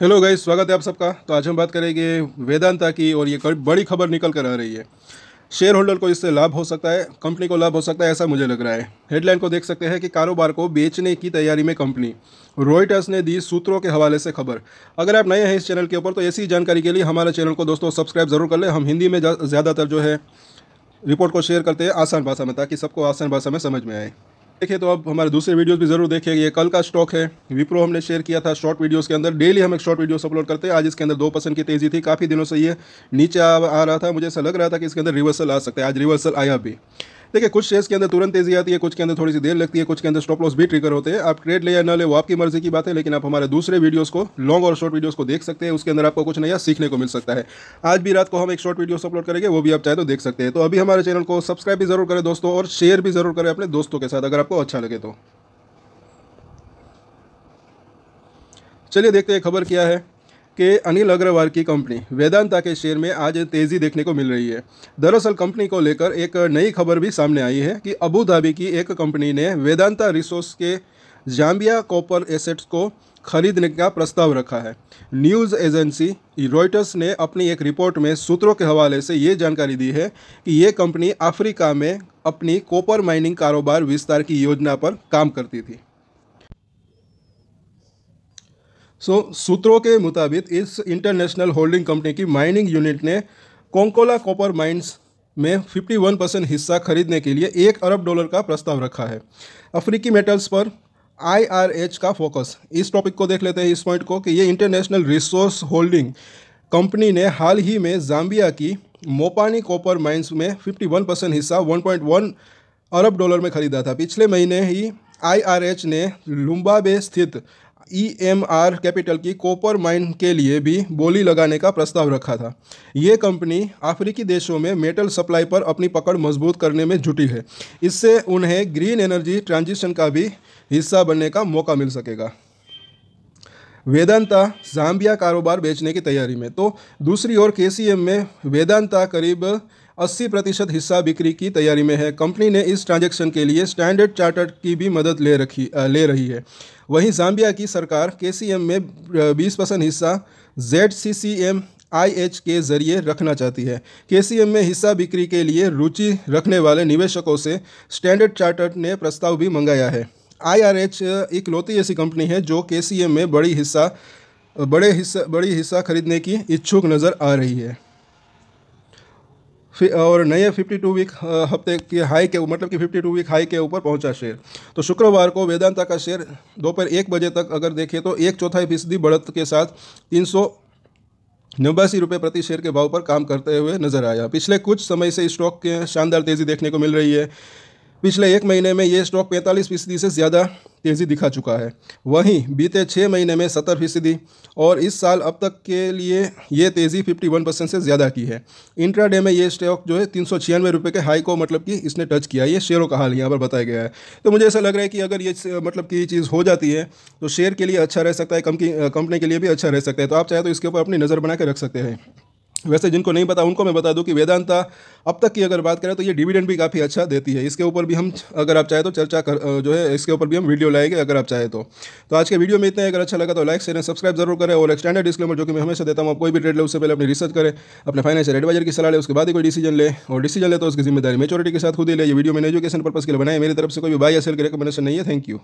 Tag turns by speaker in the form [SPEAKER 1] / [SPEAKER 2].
[SPEAKER 1] hello guys स्वागत है आप सबका तो आज हम बात करेंगे वेदांता की और ये बड़ी खबर निकल कर आ रही है शेयर होल्डर को इससे लाभ हो सकता है कंपनी को लाभ हो सकता है ऐसा मुझे लग रहा है हेडलाइन को देख सकते हैं कि कारोबार को बेचने की तैयारी में कंपनी रॉयटर्स ने दी सूत्रों के हवाले से खबर अगर आप नए हैं इस चैनल के ऊपर तो ऐसी जानकारी के लिए हमारे चैनल को दोस्तों सब्सक्राइब ज़रूर कर लें हम हिंदी में ज़्यादातर जो है रिपोर्ट को शेयर करते हैं आसान भाषा में ताकि सबको आसान भाषा में समझ में आए देखिए तो अब हमारे दूसरे वीडियोस भी जरूर देखिए ये कल का स्टॉक है विप्रो हमने शेयर किया था शॉर्ट वीडियोस के अंदर डेली हम एक शॉर्ट वीडियोस अपलोड करते हैं आज इसके अंदर दो परसेंट की तेज़ी थी काफ़ी दिनों से ये नीचे आ, आ रहा था मुझे ऐसा लग रहा था कि इसके अंदर रिवर्सल आ सकता है आज रिवर्सल आया भी देखिए कुछ शेयर्स के अंदर तुरंत तेजी आती है कुछ के अंदर थोड़ी सी देर लगती है कुछ के अंदर स्टॉप लॉस भी ट्रिगर होते हैं आप ट्रेड ले या न ले वो आपकी मर्जी की बात है लेकिन आप हमारे दूसरे वीडियोस को लॉन्ग और शॉर्ट वीडियोस को देख सकते हैं उसके अंदर आपको कुछ नया सीखने को मिल सकता है आज भी रात को हम एक शॉर्ट वीडियो अपलोड करेंगे वो भी आप चाहे तो देख सकते हैं तो अभी हमारे चैनल को सब्सक्राइब भी जरूर करें दोस्तों और शेयर भी जरूर करें अपने दोस्तों के साथ अगर आपको अच्छा लगे तो चलिए देखते हैं खबर क्या है के अनिल अग्रवाल की कंपनी वेदांता के शेयर में आज तेज़ी देखने को मिल रही है दरअसल कंपनी को लेकर एक नई खबर भी सामने आई है कि अबू धाबी की एक कंपनी ने वेदांता रिसोर्स के जाम्बिया कॉपर एसेट्स को खरीदने का प्रस्ताव रखा है न्यूज़ एजेंसी रॉयटर्स ने अपनी एक रिपोर्ट में सूत्रों के हवाले से ये जानकारी दी है कि ये कंपनी अफ्रीका में अपनी कॉपर माइनिंग कारोबार विस्तार की योजना पर काम करती थी सो so, सूत्रों के मुताबिक इस इंटरनेशनल होल्डिंग कंपनी की माइनिंग यूनिट ने कोंकोला कॉपर माइंस में 51 परसेंट हिस्सा खरीदने के लिए एक अरब डॉलर का प्रस्ताव रखा है अफ्रीकी मेटल्स पर आईआरएच का फोकस इस टॉपिक को देख लेते हैं इस पॉइंट को कि ये इंटरनेशनल रिसोर्स होल्डिंग कंपनी ने हाल ही में जाम्बिया की मोपानी कॉपर माइंस में 51 परसेंट हिस्सा 1.1 अरब डॉलर में खरीदा था पिछले महीने ही आईआरएच ने लुम्बाबे स्थित ईएमआर e कैपिटल की कॉपर माइन के लिए भी बोली लगाने का प्रस्ताव रखा था ये कंपनी अफ्रीकी देशों में मेटल सप्लाई पर अपनी पकड़ मजबूत करने में जुटी है इससे उन्हें ग्रीन एनर्जी ट्रांजिशन का भी हिस्सा बनने का मौका मिल सकेगा वेदांता जाम्बिया कारोबार बेचने की तैयारी में तो दूसरी ओर के में वेदांता करीब अस्सी प्रतिशत हिस्सा बिक्री की तैयारी में है कंपनी ने इस ट्रांजैक्शन के लिए स्टैंडर्ड चार्टर्ड की भी मदद ले रखी ले रही है वहीं जाम्बिया की सरकार के में बीस परसेंट हिस्सा Z C C M I H के जरिए रखना चाहती है के में हिस्सा बिक्री के लिए रुचि रखने वाले निवेशकों से स्टैंडर्ड चार्टर्ड ने प्रस्ताव भी मंगाया है आई आर एक इकलौती ऐसी कंपनी है जो के में बड़ी हिस्सा बड़े हिस्सा बड़ी हिस्सा खरीदने की इच्छुक नज़र आ रही है और नए 52 वीक हफ्ते के हाई के मतलब कि 52 वीक हाई के ऊपर पहुंचा शेयर तो शुक्रवार को वेदांता का शेयर दोपहर एक बजे तक अगर देखें तो एक चौथाई फीसदी बढ़त के साथ तीन नब्बासी रुपये प्रति शेयर के भाव पर काम करते हुए नजर आया पिछले कुछ समय से स्टॉक के शानदार तेज़ी देखने को मिल रही है पिछले एक महीने में ये स्टॉक पैंतालीस फीसदी से ज़्यादा तेज़ी दिखा चुका है वहीं बीते छः महीने में सत्तर फीसदी और इस साल अब तक के लिए ये तेज़ी 51 परसेंट से ज़्यादा की है इंट्राडे में ये स्टॉक जो है तीन सौ छियानवे रुपये के हाई को मतलब कि इसने टच किया ये शेयरों का हाल यहाँ पर बताया गया है तो मुझे ऐसा लग रहा है कि अगर ये मतलब कि चीज़ हो जाती है तो शेयर के लिए अच्छा रह सकता है कंपनी के लिए भी अच्छा रह सकता है तो आप चाहे तो इसके ऊपर अपनी नज़र बना के रख सकते हैं वैसे जिनको नहीं पता उनको मैं बता दूं कि वेदांता अब तक की अगर बात करें तो ये डिविडेंड भी काफ़ी अच्छा देती है इसके ऊपर भी हम अगर आप चाहे तो चर्चा कर जो है इसके ऊपर भी हम वीडियो लाएंगे अगर आप चाहे तो तो आज के वीडियो में इतना अगर अच्छा लगा तो लाइक शेयर सब्सक्राइब जरूर करें और एक्सटैंड स्टैंडर्ड डिस्क्लेमर जो कि मैं हमेशा देता हूँ आप कोई भी ट्रेड ले उससे पहले अपनी रिसर्च करें अपने फाइनेंशियल एडवाइजर की सलाह ले उसके बाद ही कोई डिसीजन ले और डिसीजन ले तो उसकी जिम्मेदारी मेचोरिटी के साथ खुद ही ले ये वीडियो मैंने एजुकेशन पर्पस के लिए बनाए मेरी तरफ से कोई भी बाई या की रिकमेंडेशन नहीं है थैंक यू